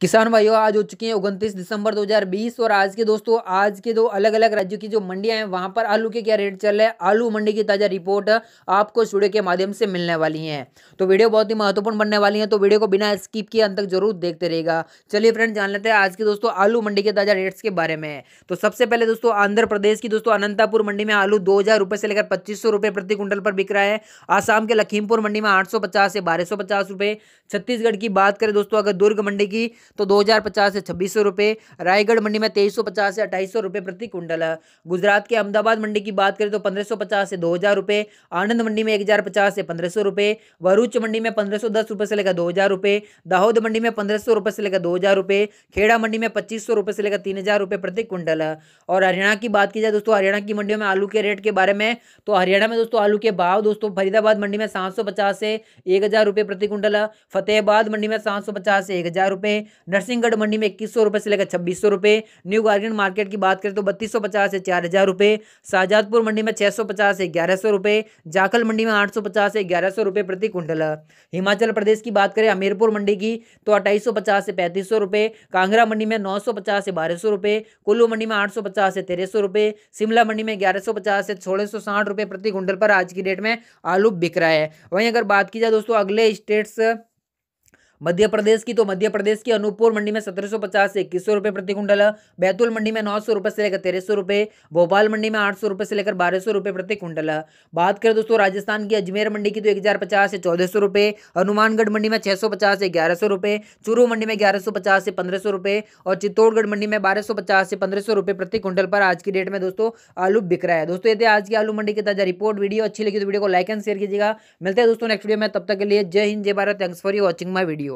किसान भाइयों आज हो चुकी है उनतीस दिसंबर 2020 और आज के दोस्तों आज के दो अलग अलग राज्यों की जो मंडियां हैं वहां पर आलू के क्या रेट चल रहे हैं आलू मंडी की ताज़ा रिपोर्ट आपको स्टूडियो के माध्यम से मिलने वाली है तो वीडियो बहुत ही महत्वपूर्ण बनने वाली है तो वीडियो को बिना स्किप किए अंत तक जरूर देखते रहेगा चलिए फ्रेंड जान लेते हैं आज के दोस्तों आलू मंडी के ताज़ा रेट्स के बारे में तो सबसे पहले दोस्तों आंध्र प्रदेश की दोस्तों अनंतापुर मंडी में आलू दो से लेकर पच्चीस प्रति क्विंटल पर बिक रहा है आसाम के लखीमपुर मंडी में आठ से बारह छत्तीसगढ़ की बात करें दोस्तों अगर दुर्ग मंडी की तो दो हज़ार पचास से छब्बीस सौ रुपये रायगढ़ मंडी में तेईस सौ पचास से अट्ठाईस सौ रुपये प्रति कुंटल गुजरात के अहमदाबाद मंडी की बात करें तो पंद्रह सौ पचास से दो हज़ार रुपये आनंद मंडी में एक हज़ार पचास से पंद्रह सौ रुपये भरूच मंडी में पंद्रह सौ दस रुपये से लेकर दो हज़ार रुपये दाहोद मंडी में पंद्रह सौ रुपये से लेकर दो हज़ार रुपये खेड़ा मंडी में पच्चीस सौ रुपये से लेकर तीन हज़ार रुपये प्रति कुंटल और हरियाणा की बात की जाए दोस्तों हरियाणा की मंडियों में आलू के रेट के बारे में तो हरियाणा में दोस्तों आलू के भाव दोस्तों फरीदाबाद मंडी में सात सौ पचास से एक हज़ार रुपये प्रति कुंटल फतेहाबाद मंडी में सात सौ पचास से एक हज़ार रुपये नरसिंहगढ़ मंडी में इक्कीस सौ रुपये से लेकर छब्बीस सौ रुपये न्यू गार्जियन मार्केट की बात करें तो बत्तीस सौ पचास से चार हज़ार रुपये शाहजादपुर मंडी में छह सौ पचास से ग्यारह सौ रुपये जाखल मंडी में आठ सौ पचास से ग्यारह सौ रुपये प्रति कुंटल हिमाचल प्रदेश की बात करें हमीरपुर मंडी की तो अट्ठाईस सौ पचास से पैंतीस सौ रुपये कांगड़ा मंडी में नौ सौ पचास से बारह सौ रुपये कुल्लू मंडी में आठ सौ पचास से तेरह सौ रुपये शिमला मंडी में ग्यारह सौ पचास से सोलह सौ साठ रुपये प्रति कुंटल पर आज की डेट में आलू बिक रहा है वहीं अगर बात की जाए दोस्तों अगले स्टेट्स मध्य प्रदेश की तो मध्य प्रदेश की अनूपपुर मंडी में सत्रह सौ पचास से इक्कीस सौ रुपये प्रति कुंटल बैतूल मंडी में नौ सौ रुपये से लेकर तेरह सौ रुपये भोपाल मंडी में आठ सौ रुपये से लेकर बारह सौ रुपये प्रति कुंटल बात करें दोस्तों राजस्थान की अजमेर मंडी की तो एक हज़ार पचास से चौदह सौ रुपये हनुमानगढ़ मंडी में छः सौ पचास से ग्यारह सौ रुपये चूरू मंडी में ग्यारह सौ पचास से पंद्रह सौ रुपये और चित्तौड़गढ़ मंडी में बारह सौ पचास से पंद्रह सौ रुपये प्रति कुंटल पर आज की डेट में दोस्तों आलू बिक रहा है दोस्तों ये आज की आलू मंडी की ताजा रिपोर्ट वीडियो अच्छी लगी तो वीडियो को लाइक एंड शेयर कीजिएगा मिलते हैं दोस्तों नेक्स्ट वीडियो में तब तक के लिए जय हिंद जय भारत thanks for you watching my video